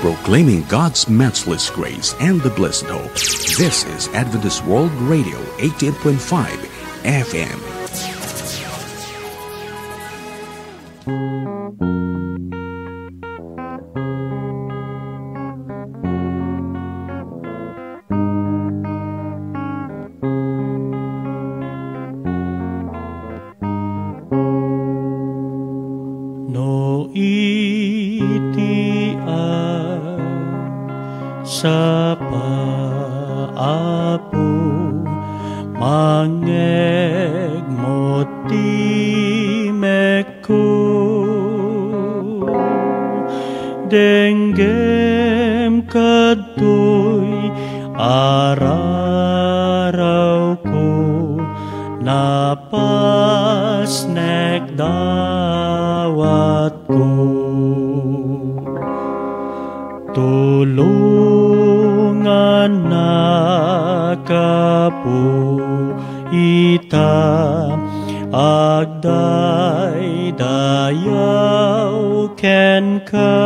proclaiming God's matchless grace and the blessed hope. This is Adventist World Radio 18.5 FM. ka Agday dayaw ken ka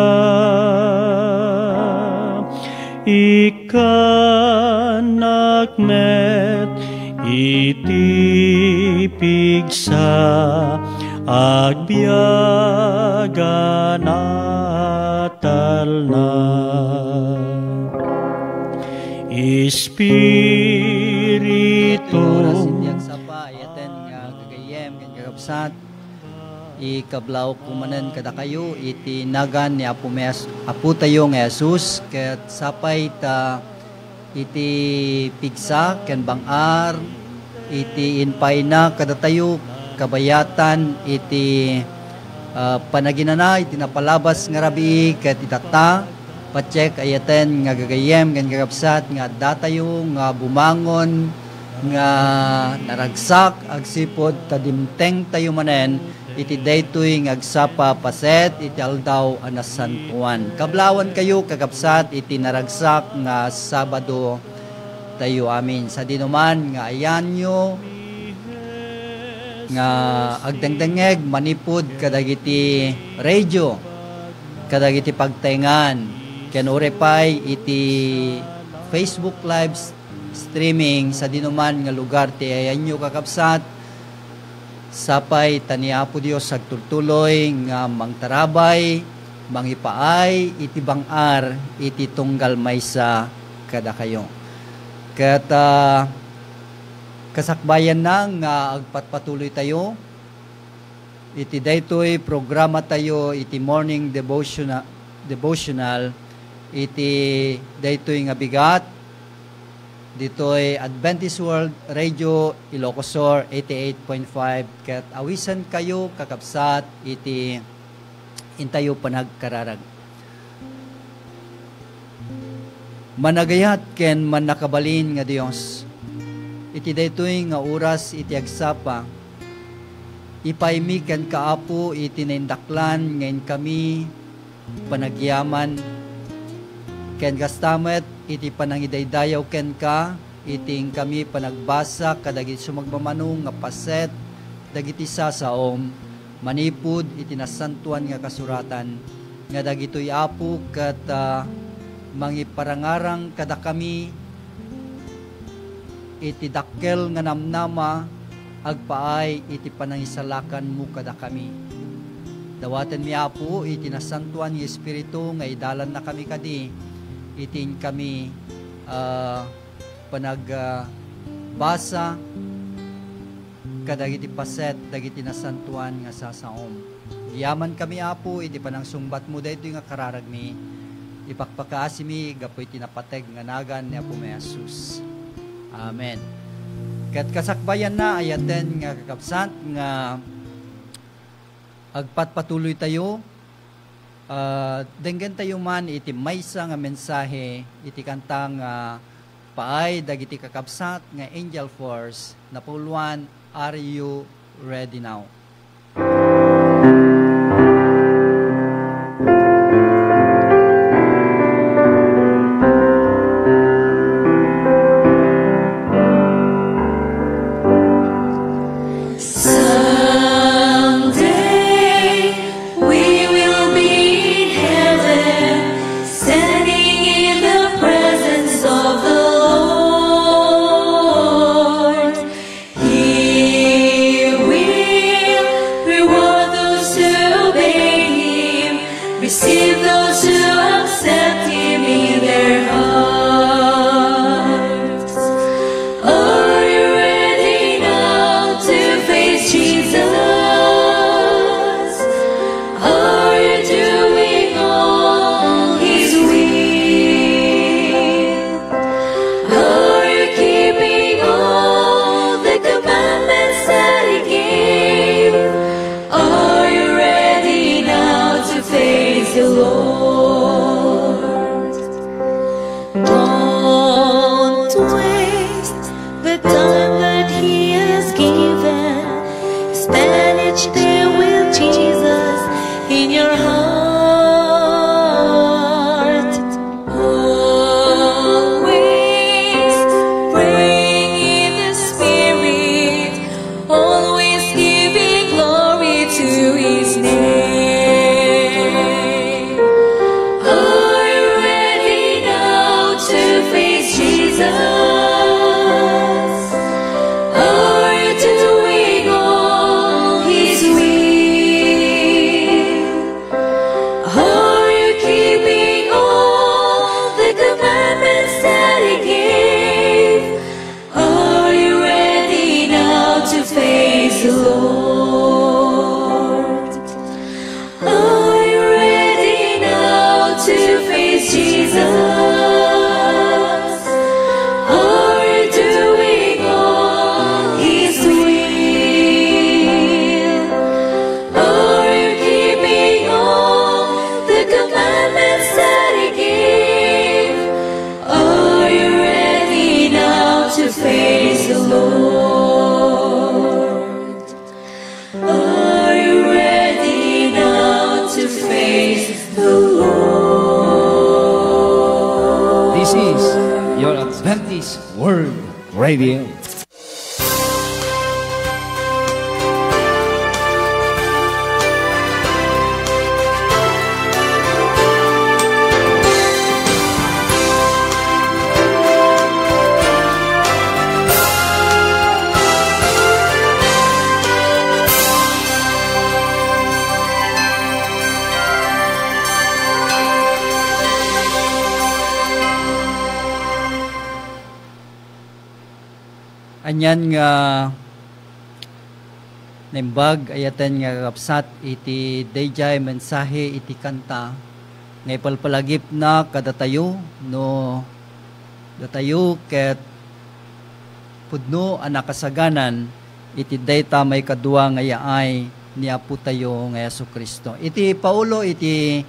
Ikanak met itipig sa agbiyagan atal na Espiritu ikablaw kumanan kada kayo iti nagan ni Apo, mes, Apo tayo ng Jesus ket sapay ta iti pigsa ken bangar iti inpay na kada tayo kabayatan iti uh, panaginana iti napalabas nga rabi ket itata pacheck ayaten nga gagayem ken gagapsat nga datayo nga bumangon nga naragsak agsipod tadimteng tayo manen iti daytoy agsapa paset iti aldaw anas San Juan. Kablawan kayo kagapsat iti naragsak nga Sabado tayo amin. Sa dinuman nga ayan nyo nga agdangdangeg manipod kadagiti radio kadagiti pagtengan ken urepay iti Facebook lives streaming sa dinuman nga lugar ti ayan nyo kakapsat Sapay taniapo Dios agtultuloy nga mangtarabay, mangipaay, iti bangar, iti tunggal maysa kada kayo. kata ah, kasakbayan na nga agpatpatuloy tayo iti daytoy programa tayo iti morning devotional devotional iti daytoy nga bigat dito ay Adventist World Radio Ilocosor 88.5 ket awisan kayo kakabsat iti intayo panagkararag. Managayat ken manakabalin nga Dios. Iti daytoy nga oras iti agsapa Ipaimik ken kaapo iti nindaklan ngayon kami panagyaman Ken gastamet, iti panangidaydayaw ken ka, iting kami panagbasa, kadagiti sumagmamanong nga paset, dagiti sasaom, manipud, iti nasantuan nga kasuratan, nga dagito'y apo, kat uh, mangiparangarang kada kami, iti dakkel nga namnama, agpaay iti panangisalakan mo kada kami. Dawaten mi apo, iti nasantuan nga espiritu, nga idalan na kami kadi, itin kami uh, panagbasa uh, kadagiti paset dagiti nasantuan nga sasaom. Yaman kami apo iti panang sumbat mo dito nga kararagmi mi ipakpakaasi mi gapoy tinapateg nga nagan ni Apo may Asus. Amen. Kat kasakbayan na ayaten nga kakapsant nga agpatpatuloy tayo uh, ah, denggen tayo man iti maysa nga mensahe iti kantang nga ah, paay dagiti kakabsat nga angel force napuluan are you ready now ¡Oh! Nembag ayaten nga kapsat iti dayjay mensahe iti kanta nga ipalpalagip na kadatayo no datayo ket pudno ang nakasaganan iti dayta may kadua nga yaay ni Apo tayo nga Yesu Kristo. Iti Paulo iti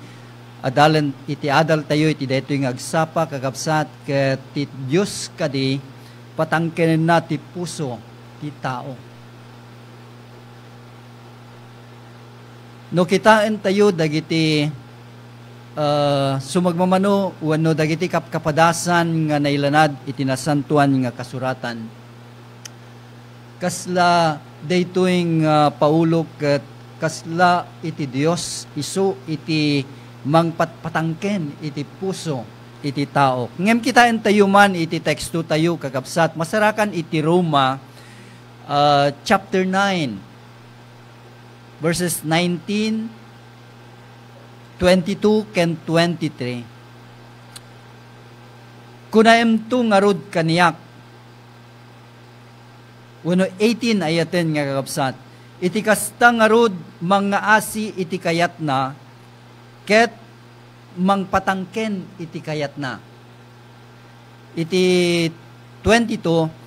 adalan iti adal tayo iti daytoy nga agsapa kagapsat ket ti Dios kadi patangkenen na ti puso ti tao no kitain tayo dagiti uh, sumagmamano wano dagiti kapkapadasan nga nailanad iti nasantuan nga kasuratan kasla daytoy uh, ah, paulok at kasla iti Dios isu iti mangpatpatangken iti puso iti tao. Ngem kitain tayo man iti teksto tayo kagapsat masarakan iti Roma uh, chapter 9 verses 19, 22, and 23. Kunaem tu ngarud kaniyak. Wano 18 ayaten nga kakapsat. Itikasta kasta ngarud mga asi iti na, ket mangpatangken iti kayat na. Iti 22,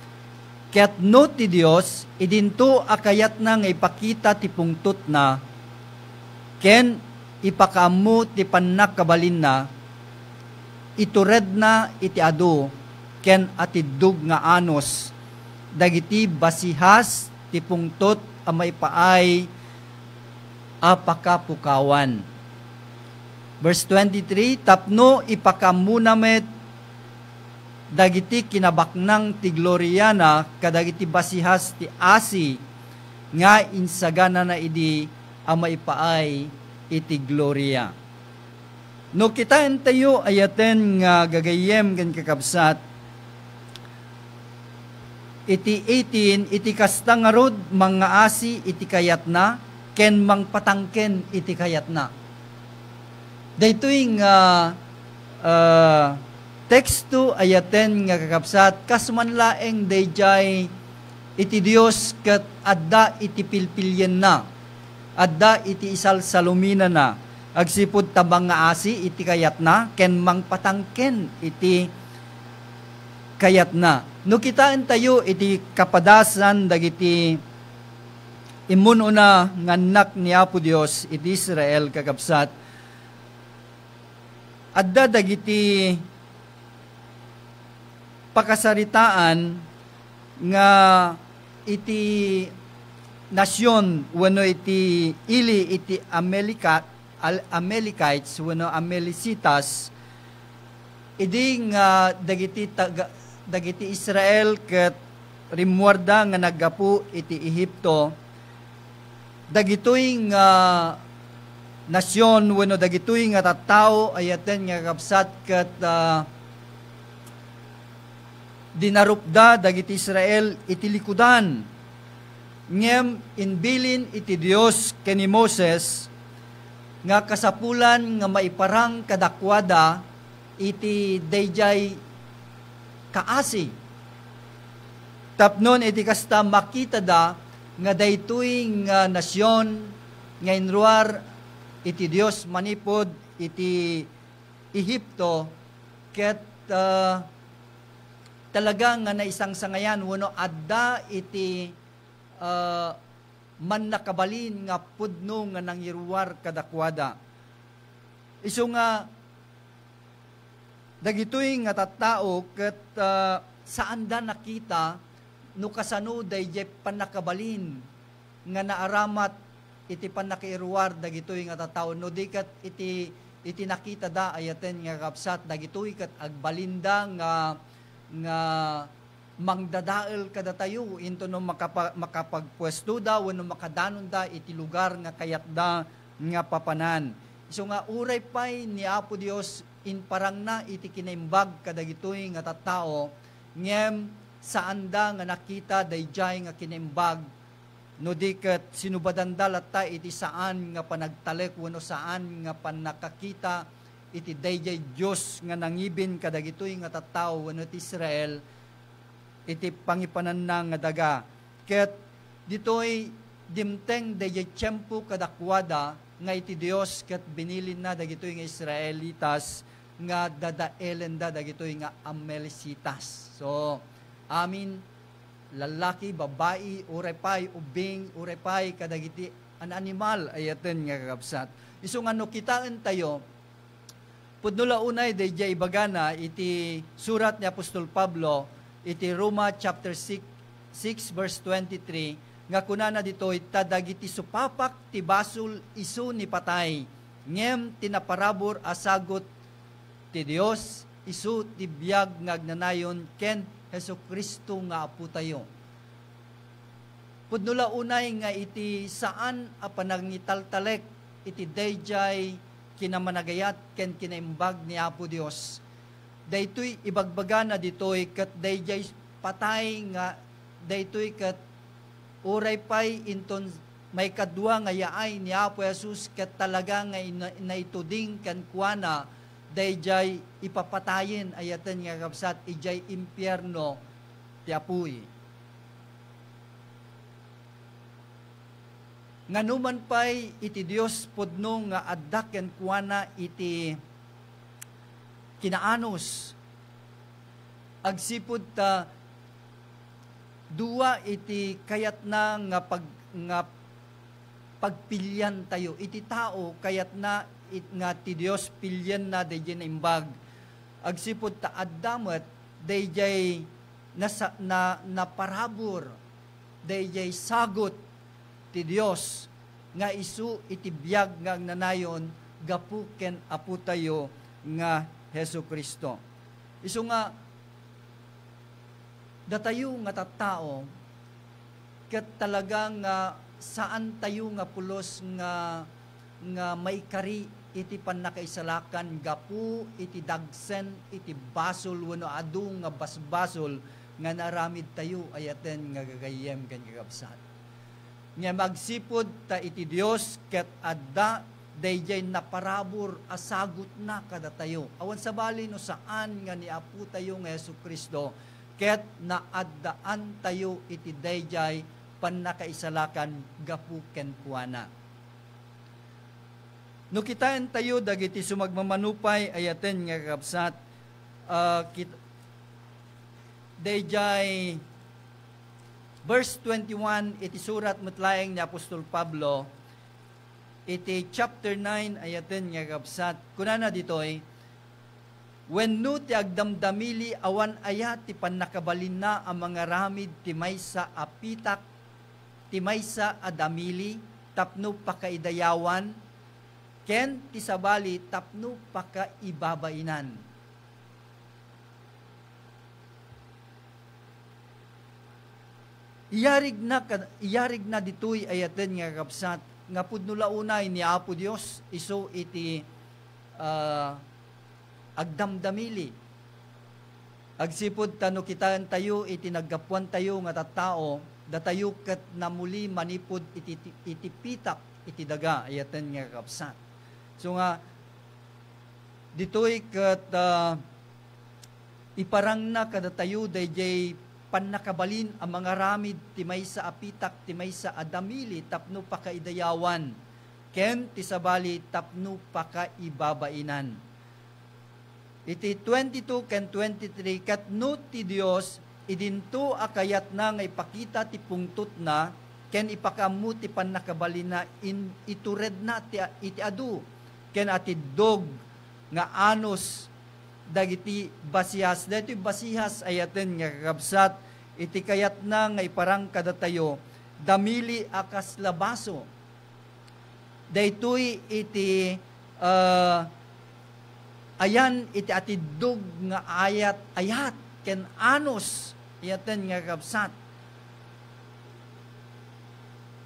Kaya't no ti Dios, idinto akayat na nga ipakita ti pungtot na, ken ipakamu ti panak kabalin na, itured na iti ado, ken atidug nga anos, dagiti basihas ti pungtot a maipaay apakapukawan. Verse 23, tapno ipakamunamet dagiti kinabaknang ti Gloriana kadagiti basihas ti asi nga insagana na idi ang maipaay iti Gloria. No kita tayo ayaten nga gagayem gan kakabsat iti 18 iti kasta nga rod mga asi iti kayat na ken mang patangken iti kayat na. Daytoy nga uh, uh Teksto ayaten nga kakapsat kasuman laeng dayjay iti Dios ket adda iti pilpilyen na, adda iti isal salumina na, agsipud tabang nga asi iti kayat na, ken mangpatangken iti kayat na. No kitaan tayo iti kapadasan dagiti imuno na nga anak ni Apo Dios iti Israel kakapsat adda dagiti pakasaritaan nga iti nasyon wano iti ili iti Amerika al Amelikites wano Amelicitas idi nga dagiti taga, dagiti Israel ket rimwarda nga nagapu iti Ehipto dagitoy nga uh, nasyon wano dagitoy nga tattao ayaten nga kapsat ket uh, dinarupda dagiti Israel iti likudan. Ngem inbilin iti Dios ken ni Moses nga kasapulan nga maiparang kadakwada iti dayjay kaasi. Tapnon iti kasta makita da nga daytoy nga nasyon nga inruar iti Dios manipod iti Ehipto ket uh, talaga nga na isang sangayan wano adda iti uh, man nakabalin nga pudno nga nangirwar kadakwada iso nga dagitoy nga tattao ket uh, ah, saan da nakita no kasano day panakabalin nga naaramat iti panakirwar dagitoy nga tattao no dikat iti iti nakita da ayaten nga kapsat dagitoy ket agbalinda nga uh, nga mangdadael kada tayo into no makapa, makapagpwesto da wano makadanon da iti lugar nga kayat da nga papanan. So nga uray pay ni Apo Dios in parang na iti kinimbag kada kadagitoy nga tattao ngem saan da nga nakita dayjay nga kinimbag no diket sinubadandal at ta iti saan nga panagtalek wano saan nga panakakita iti dayjay Dios nga nangibin kadagitoy nga tattaw ano ti Israel iti pangipanan nga daga ket ditoy dimteng dayjay tiempo kadakwada nga iti Dios ket binilin na dagitoy nga Israelitas nga dadaelen da dagitoy nga Amelisitas so amin lalaki babae urepay ubing urepay kadagiti an animal ayaten nga kakapsat iso nga nukitaan tayo Pudnula unay dayjay ibagana iti surat ni Apostol Pablo iti Roma chapter 6, 6 verse 23 nga kunana ditoy tadagiti supapak ti basul isu ni patay ngem tinaparabor asagot ti Dios isu ti biyag nga agnanayon ken Heso Kristo nga apo tayo. Pudnula unay nga iti saan a panangitaltalek iti dayjay kinamanagayat ken kinaimbag ni Apo Dios daytoy ibagbaga na ditoy ket dayjay patay nga daytoy ket uray pay inton may kadwa nga yaay ni Apo Jesus ket talaga nga naituding ken kuana dayjay ipapatayen ayaten nga kapsat ijay impierno ti apuy nga numan pay iti Dios pudno nga adda ken kuana iti kinaanos agsipud ta duwa iti kayat na nga pag nga pagpilyan tayo iti tao kayat na it, nga ti Dios pilyan na dayjen imbag agsipud ta addamet dayjay nasa na naparabor dayjay sagot ti Dios nga isu itibiyag nga nanayon gapuken apo tayo nga Heso Kristo. Isu nga datayo nga tattao ket talagang nga saan tayo nga pulos nga nga maikari iti panakaisalakan gapu iti dagsen iti basol wano adu nga basbasol nga naramid tayo ayaten nga gagayem ken gagabsat nga magsipod ta iti Dios ket adda dayjay naparabor asagot na kada tayo. Awan sa bali no saan nga ni Apo tayo nga Yesu Kristo ket naaddaan tayo iti dayjay pannakaisalakan gapu ken kuana. No kitaan tayo dagiti sumagmamanupay ayaten nga kapsat uh, kit, dayjay Verse 21, iti surat mutlayang ni Apostol Pablo, iti chapter 9, ayaten nga kapsat, kunana ditoy, When no ti agdamdamili awan aya ti pannakabalin na ang mga ramid ti maysa apitak ti maysa adamili tapno pakaidayawan ken ti sabali tapno pakaibabainan Iyarig na, iyarig na ditoy ayaten nga kapsat, nga pudno launay ni Apo Dios iso iti uh, agdamdamili. Agsipod tano kitaan tayo, iti naggapuan tayo nga tattao, datayo kat namuli manipod iti, iti pitak, iti daga, ayaten nga kapsat. So nga, ditoy kat uh, iparang na kadatayo dayjay panakabalin ang mga ramid ti sa apitak ti sa adamili tapno pakaidayawan ken ti sabali tapno pakaibabainan iti 22 ken 23 katno ti Dios idinto akayat na nga ipakita ti pungtot na ken ipakamu ti pannakabalin na in, itured na ti, iti adu ken atidog nga anos dagiti basihas. Dito basihas ayaten nga kakabsat, iti kayat na nga iparang kadatayo, damili akas labaso. Daytoy iti uh, ayan iti atidug nga ayat ayat ken anos ayaten nga kakabsat.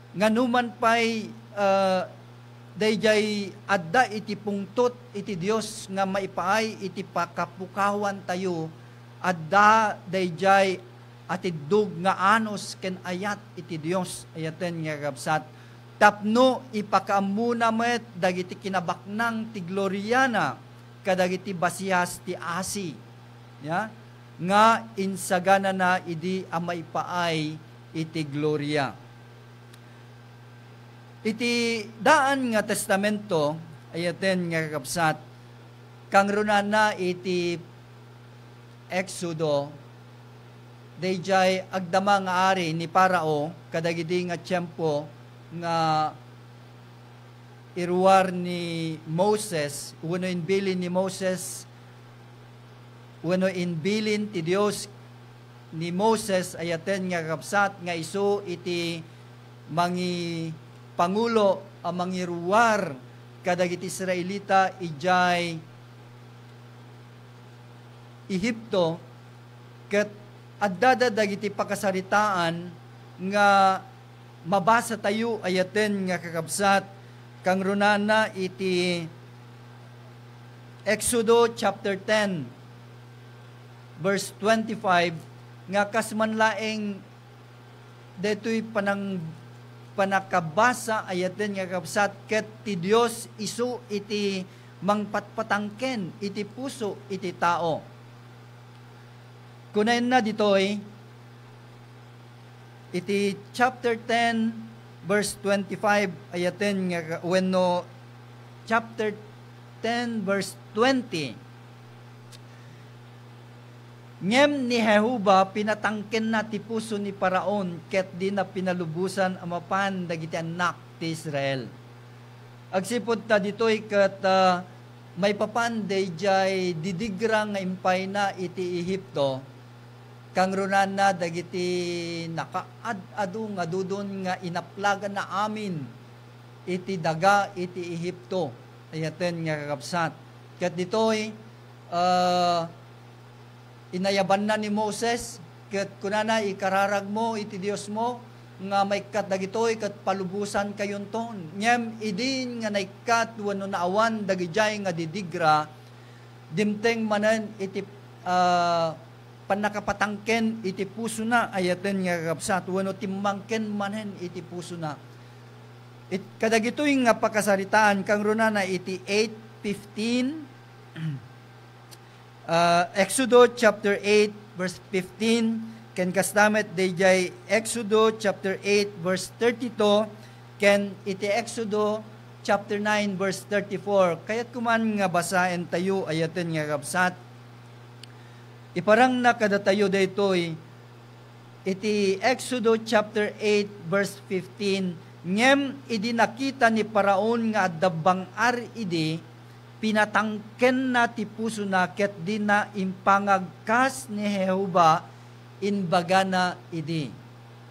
Nga pa'y uh, dayjay adda iti pungtot iti Dios nga maipaay iti pakapukawan tayo adda dayjay atidog nga anos ken ayat iti Dios ayaten nga gabsat tapno ipakaamuna met dagiti kinabaknang ti gloriana kadagiti basiyas ti asi ya nga insagana na idi a maipaay iti gloria Iti daan nga testamento, ayaten nga kakapsat, kang runa na iti Exodo, dayjay agdama nga ari ni Parao, kadagidi nga tiempo nga iruar ni Moses, wano inbilin ni Moses, wano inbilin ti Dios ni Moses ayaten nga kapsat nga isu iti mangi Pangulo ang mangiruar kadagiti Israelita ijay Ehipto ket addada dagiti pakasaritaan nga mabasa tayo ayaten nga kakabsat kang runana iti Exodo chapter 10 verse 25 nga kasmanlaeng detoy panang panakabasa ayaten nga kapsat ket ti Dios isu iti mangpatpatangken iti puso iti tao. Kunain na ditoy iti chapter 10 verse 25 ayaten nga wenno chapter 10 verse 20 Ngem ni Jehuba pinatangken na ti puso ni Paraon ket di na pinalubusan amapan dagiti anak ti Israel. Agsipod ta ditoy ket uh, may papan dayjay didigrang nga impay na iti Ehipto kang runan na dagiti nakaad-adu nga dudon nga inaplagan na amin iti daga iti Ehipto ayaten nga kakabsat ket ditoy uh, Inayaban na ni Moses, kat kunana ikararag mo, iti Dios mo, nga may kat dagitoy kat palubusan kayon ton. Nyem idin nga naikat wano naawan dagijay nga didigra, dimteng manen iti uh, panakapatangken iti puso na, ayaten nga kapsat, wano timangken manen iti puso na. It, kadagitoy nga pakasaritaan, kang runa na iti 8.15, Uh, Exodus chapter 8 verse 15 ken kastamet dayjay Exodus chapter 8 verse 32 ken iti Exodus chapter 9 verse 34 kayat kuman nga basaen tayo ayaten nga kapsat iparang nakadatayo daytoy iti Exodus chapter 8 verse 15 ngem idi nakita ni paraon nga adabang ar idi e pinatangken na ti puso na ket di na impangagkas ni Jehova inbaga na idi.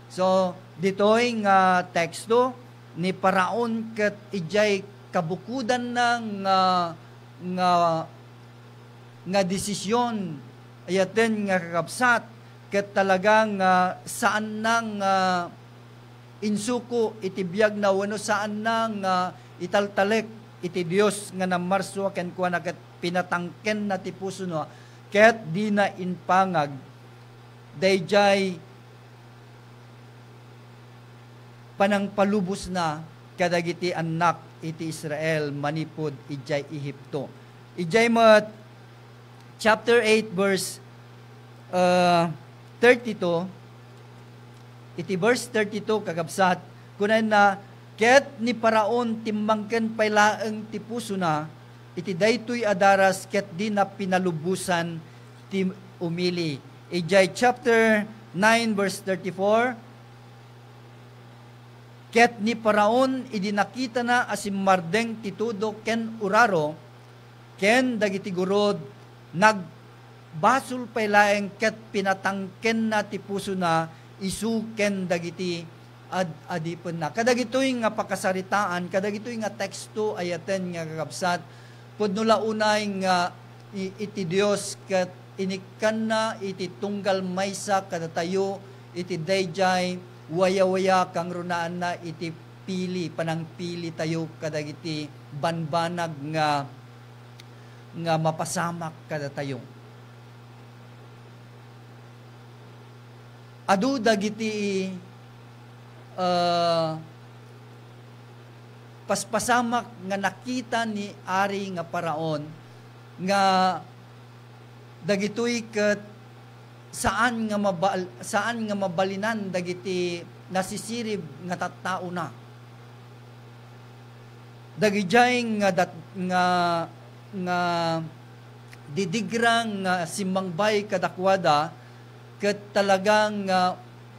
So, ditoy nga uh, teksto ni paraon ket ijay kabukudan na nga nga nga desisyon ayaten nga kakabsat ket talagang uh, saan nang uh, insuko itibiyag na wano saan nang uh, italtalek iti Dios nga namarso ken kuan aket pinatangken na ti puso no ket di na inpangag dayjay panangpalubos na kadagiti anak iti Israel manipod ijay Ehipto ijay mat chapter 8 verse uh, 32 iti verse 32 kagabsat kunay na Ket ni paraon timbangken pailaeng ti puso na, iti daytoy adaras ket di na pinalubusan ti umili. Ijay chapter 9 verse 34, Ket ni paraon idinakita na asim asimmardeng titudo ken uraro, ken dagiti gurod, nagbasul pailaeng ket pinatangken na ti puso na, isu ken dagiti ad adipon na. Kadagitoy nga pakasaritaan, kadagitoy nga teksto ayaten nga kakabsat, pudnula launay nga iti Dios kat inikan na iti tunggal maysa kadatayo iti dayjay waya-waya kang runaan na iti pili panang pili tayo kadagiti banbanag nga nga mapasamak kadatayo. Adu dagiti uh, paspasamak nga nakita ni ari nga paraon nga dagitoy ket saan nga mabal, saan nga mabalinan dagiti nasisirib nga tattao na dagijay nga dat, nga nga didigrang nga simangbay kadakwada ket talagang nga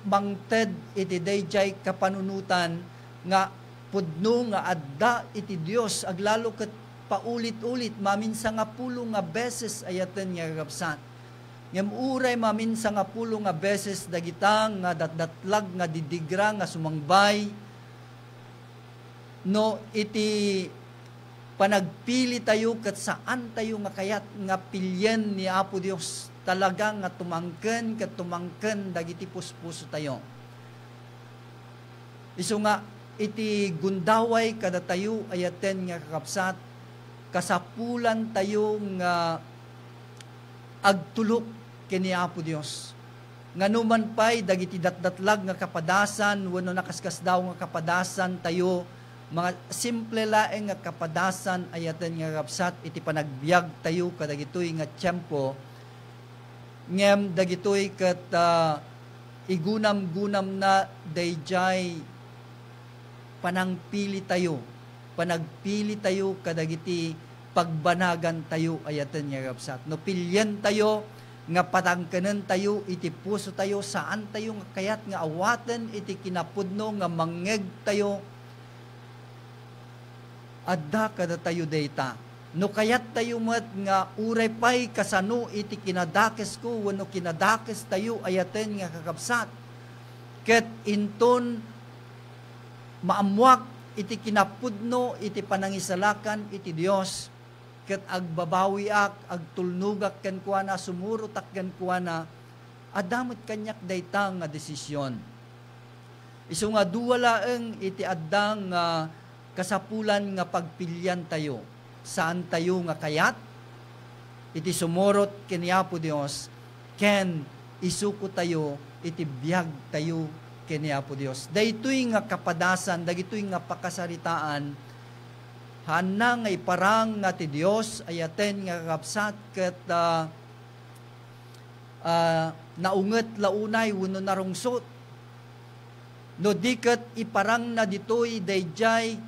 mangted iti dayjay kapanunutan nga pudno nga adda iti Dios aglalo ket paulit-ulit maminsa nga pulo nga beses ayaten nga gabsat. Ngem uray maminsa nga pulo nga beses dagitang nga datdatlag nga didigra nga sumangbay no iti panagpili tayo ket saan tayo nga kayat nga pilyen ni Apo Dios talaga nga tumangken ket tumangken dagiti puspuso tayo. Isu nga iti gundaway kada tayo ayaten nga kakapsat kasapulan tayo nga agtulok kini Apo Dios. Nganuman pay dagiti datdatlag nga kapadasan wano nakaskas daw nga kapadasan tayo mga simple laeng nga kapadasan ayaten nga kapsat iti panagbiag tayo kadagitoy nga tiyempo ngem dagitoy ket uh, ah, igunam-gunam na dayjay panangpili tayo panagpili tayo kadagiti pagbanagan tayo ayaten nga rapsat no pilyan tayo nga patangkenen tayo iti puso tayo saan tayo nga kayat nga awaten iti kinapudno nga mangeg tayo adda kada tayo dayta No kayat tayo mat nga uray pay kasano iti kinadakes ko wano kinadakes tayo ayaten nga kakabsat. Ket inton maamuak iti kinapudno iti panangisalakan iti Dios ket agbabawiak agtulnugak ken kuana sumurutak ken kuana adamit kanyak dayta nga desisyon. Isu nga duwalaeng iti addang nga kasapulan nga pagpilian tayo saan tayo nga kayat, iti sumurot kiniapo Dios, ken isuko tayo, iti biyag tayo kiniapo Dios. Daytoy nga kapadasan, dagitoy nga pakasaritaan, hana nga iparang nga ti Dios, ayaten nga kapsat ket uh, uh, naunget launay wano narungsot. No diket iparang na ditoy dayjay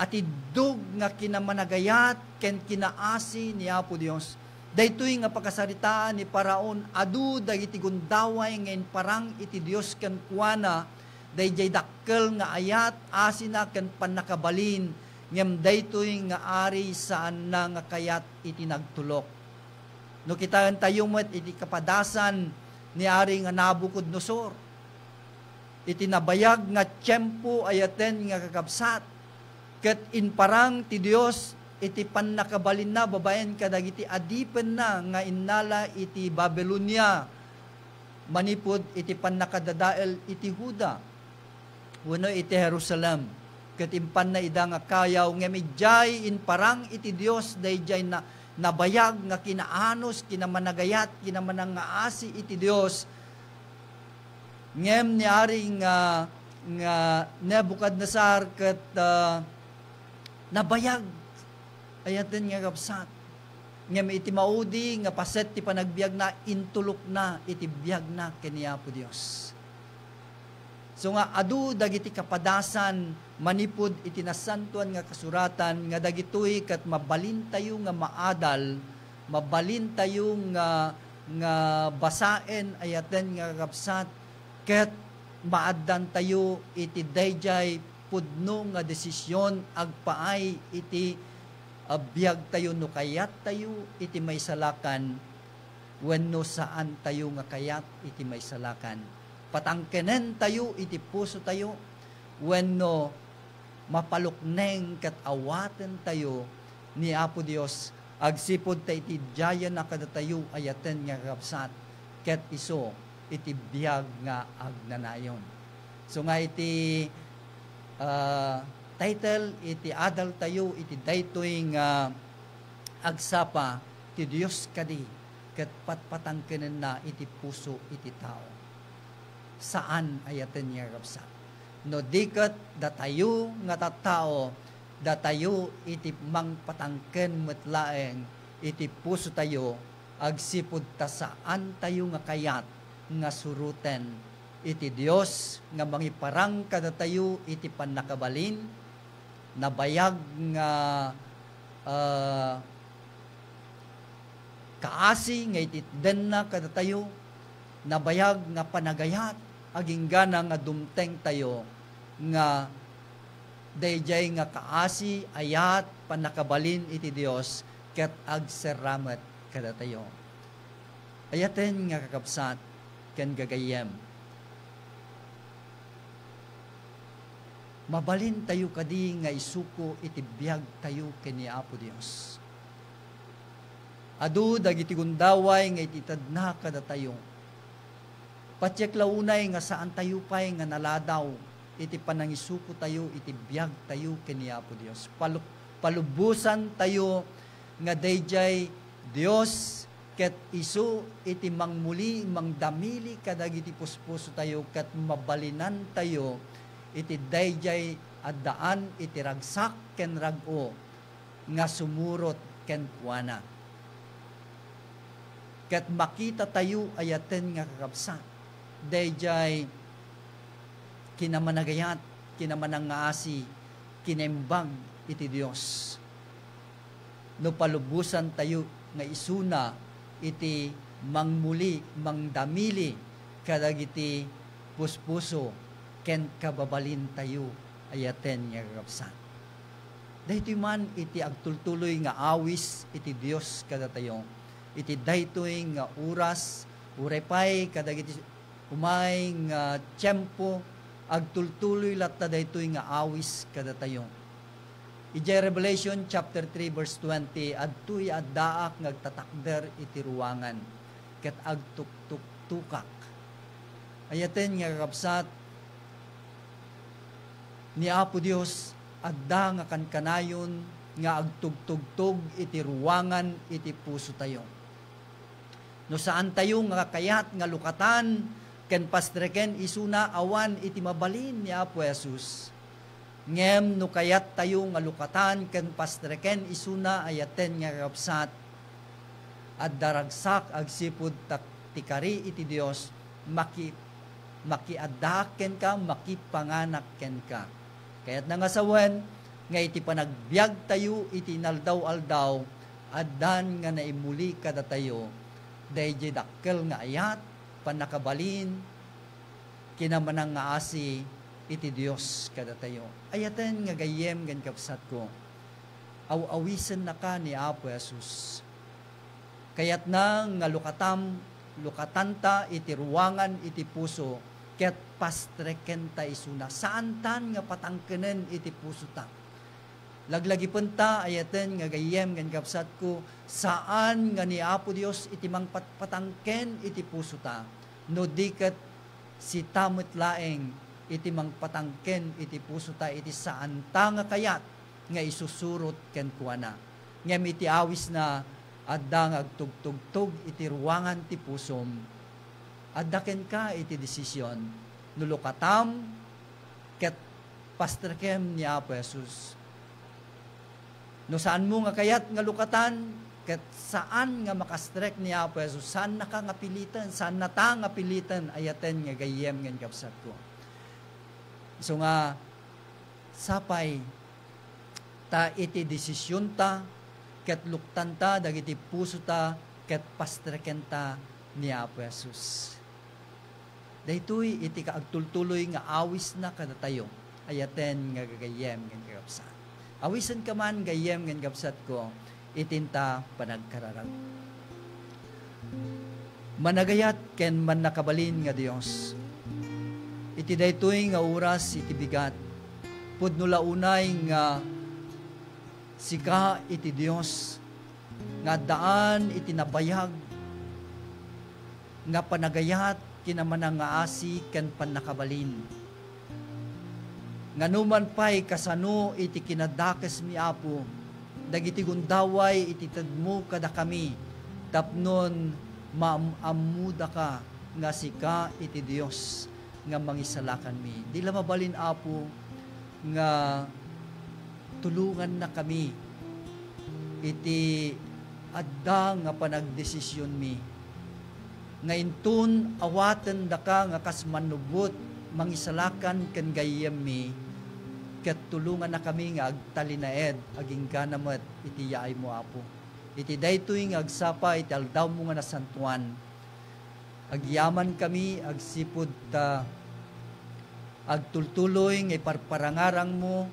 at idug nga kinamanagayat ken kinaasi ni Apo Dios. Daytoy nga pagkasaritaan ni Paraon adu dagiti gundaway ngayon parang iti Dios ken kuana dayjay dakkel nga ayat asina ken panakabalin ngem daytoy nga ari saan na nga kayat iti nagtulok. No kita tayo met iti kapadasan ni ari nga Nabukod Nosor. Iti nabayag nga tiyempo ayaten nga kakabsat Ket in parang ti Dios iti pannakabalin na babaen kadagiti adipen na nga innala iti Babylonia manipud iti pannakadadael iti Huda wano iti Jerusalem ket impan na ida nga kayaw nga midjay in parang iti Dios dayjay na nabayag nga kinaanos kinamanagayat kinamanangaasi iti Dios ngem ni ari nga nga Nebuchadnezzar ket uh, ah, nabayag. Ayatin nga kapsat. Nga may iti maudi, nga paset ti panagbiag na, intulok na, itibiyag na kaniya po Diyos. So nga adu dagiti kapadasan manipud iti nasantuan nga kasuratan nga dagitoy kat mabalintayo nga maadal mabalintayo nga nga basaen ayaten nga kapsat ket maaddan tayo iti dayjay pudno nga desisyon agpaay iti abiyag tayo no kayat tayo iti may salakan wenno saan tayo nga kayat iti may salakan patangkenen tayo iti puso tayo wenno mapalukneng kat awaten tayo ni Apo Dios agsipod ta iti jaya na kadatayo ayaten nga kapsat ket iso iti biyag nga agnanayon. So nga iti uh, title iti adal tayo iti daytoy nga uh, agsapa ti Dios kadi ket patpatangkenan na iti puso iti tao. Saan ayaten niya rabsa? No diket da tayo nga tattao tayo iti mangpatangken metlaeng iti puso tayo agsipud ta saan tayo nga kayat nga suruten iti Dios nga mangiparang kadatayo iti pannakabalin nabayag nga uh, kaasi nga iti denna kadatayo nabayag nga panagayat aging gana nga dumteng tayo nga dayjay nga kaasi ayat panakabalin iti Dios ket agseramat kadatayo ayaten nga kakapsat ken gagayem mabalin tayo kadi nga isuko itibiyag tayo kini Apo Dios. Adu dagiti gundaway nga ititadna kada tayo. Patyak launay nga saan tayo pay nga naladaw iti panangisuko tayo itibiyag tayo kini Apo Dios. Palu, palubusan tayo nga dayjay Dios ket isu iti mangmuli mangdamili kadagiti puspuso tayo ket mabalinan tayo iti dayjay at daan iti ragsak ken rago nga sumurot ken kuana. Ket makita tayo ayaten nga kakabsa. Dayjay kinamanagayat, kinamanang kinamanangasi, kinembang iti Dios. No palubusan tayo nga isuna iti mangmuli, mangdamili kadag iti puspuso ken kababalin tayo ayaten nga gagapsan. Daytoy man iti agtultuloy nga awis iti Dios kada tayo. Iti daytoy nga oras urepay kadagiti umay nga tiempo agtultuloy latta daytoy nga awis kada tayo. Iti Revelation chapter 3 verse 20 adtoy addaak nagtatakder iti ruangan ket agtuktuktukak. Ayaten nga kapsat ni Apo Dios adda nga kankanayon nga agtugtugtog iti ruwangan iti puso tayo. No saan tayo nga kayat nga lukatan ken pastreken isuna awan iti mabalin ni Apo Jesus. Ngem no kayat tayo nga lukatan ken pastreken isuna ayaten nga kapsat at daragsak agsipod taktikari iti Dios maki makiadaken ka makipanganak ken ka Kaya't nangasawan, nga iti panagbiag tayo, iti naldaw-aldaw, adan nga naimuli kada tayo, dahil dakkel nga ayat, panakabalin, kinamanang nga asi, iti Dios kada tayo. Ayatan nga gayem gan kapsat ko. aw na ka ni Apo Jesus. Kayat na nga lukatam, lukatanta iti ruangan, iti puso ket pastreken ta isuna. Saan tan nga patangkenen iti puso ta. Laglagi punta ayaten nga gayem nga gapsat ko, saan nga ni Apo Dios iti mangpatangken iti puso ta. No diket si tamet laeng iti mangpatangken iti puso ta iti saan ta nga kayat nga isusurot ken kuana. Ngem iti awis na adda nga agtugtugtog iti ruangan ti pusom Adaken ka iti desisyon. Nulukatam, ket pasterkem ni Apo Jesus. No saan mo nga kayat nga lukatan, ket saan nga makastrek ni Apo Jesus, saan na saan na ta nga pilitan, ayaten nga gayem nga kapsat ko. So nga, sapay, ta iti desisyon ta, ket luktan ta, dagiti puso ta, ket pastreken ta ni Apo Jesus. Daytoy iti kaagtultuloy nga awis na kadatayo. Ayaten nga gagayem nga gagapsat. awisen ka man gayem nga gagapsat ko, itinta panagkararag. Managayat ken man nakabalin nga Dios. Iti daytoy nga oras iti bigat. Pudno launay nga sika iti Dios nga daan iti nabayag nga panagayat kinamanang nga asi ken panakabalin. Nganuman pa'y kasano iti kinadakes mi apo, dagiti gundaway iti tadmo kada kami, tapnon maamuda ka nga sika iti Dios nga mangisalakan mi. Di mabalin apo nga tulungan na kami iti adda nga panagdesisyon mi nga intun awatan daka nga kas manugot mangisalakan ken gayami ket tulungan na kami nga agtalinaed aging ganamat iti yaay mo apo iti daytoy nga agsapa iti aldaw mo nga nasantuan agyaman kami agsipud ta agtultuloy nga iparparangarang mo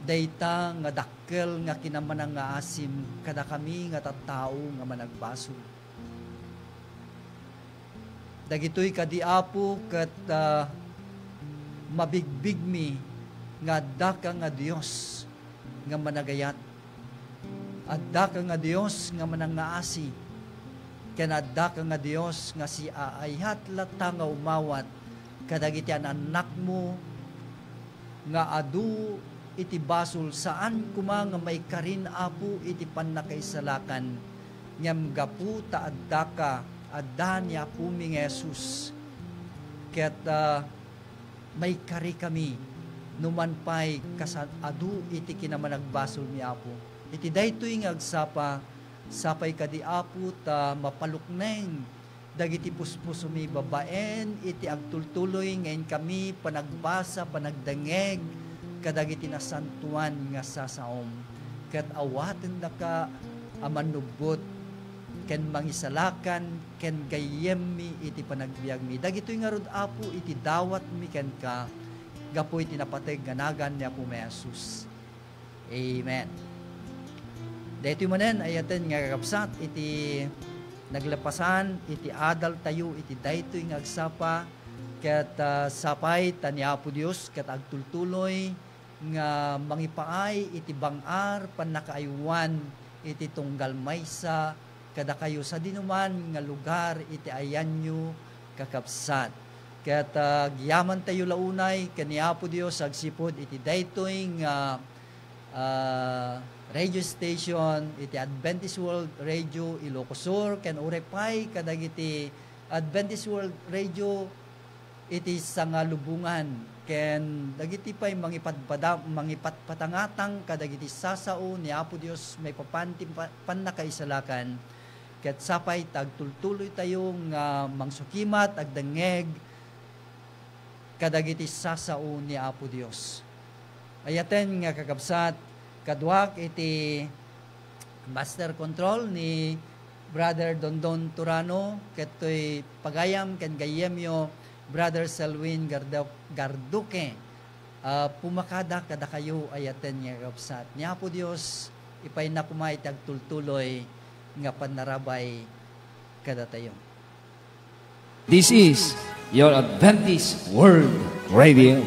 dayta nga dakkel nga kinamanang nga asim kada kami nga tattao nga managbasog dagitoy kadiapo kat uh, ah, mabigbig mi nga daka nga Dios nga managayat at daka nga Dios nga manangaasi ken ka nga Dios nga si aayhat lata nga umawat kadagiti an anak mo nga adu iti basol saan kuma nga may karin apo iti pannakaisalakan ngam gapu ta addaka adanya puming Jesus. Ket uh, ah, may kari kami numanpay kasan adu iti kinamanagbasol mi Apo. Iti daytoy nga agsapa sapay kadi Apo ta mapalukneng dagiti puspos mi babaen iti agtultuloy ngayon kami panagbasa panagdangeg kadagiti nasantuan nga sasaom ket awaten da ka amanubot ken mangisalakan, ken gayem mi, iti panagbiag mi. Dagito nga rod apo, iti dawat mi, ken ka, gapoy tinapateg ganagan ni Apo may Amen. Dito manen ayaten nga kakapsat, iti naglapasan, iti adal tayo, iti daytoy nga agsapa, ket uh, sapay tani Apo Dios ket agtultuloy, nga mangipaay iti bangar panakaaywan iti tunggal maysa kada kayo sa dinuman nga lugar iti ayan nyo kakapsat. Kaya't uh, giyaman tayo launay, kaniapo Diyos agsipod iti daytoy nga uh, uh, radio station, iti Adventist World Radio Ilocosur, ken urepay kadag iti Adventist World Radio iti lubungan ken dagiti pay mangipadpada mangipatpatangatang kadagiti sasao ni Apo Dios may papantim pannakaisalakan Ket sapay tagtultuloy tayong nga mangsukimat agdangeg kadagiti sasao ni Apo Dios. Ayaten nga kakabsat kaduak iti master control ni Brother Dondon Turano ketoy pagayam ken gayemyo Brother Selwin Garduke, uh, ah, pumakada kada kayo ayaten nga kakabsat ni Apo Dios ipay na kumay tagtultuloy nga panarabay tayo. This is your Adventist World Radio.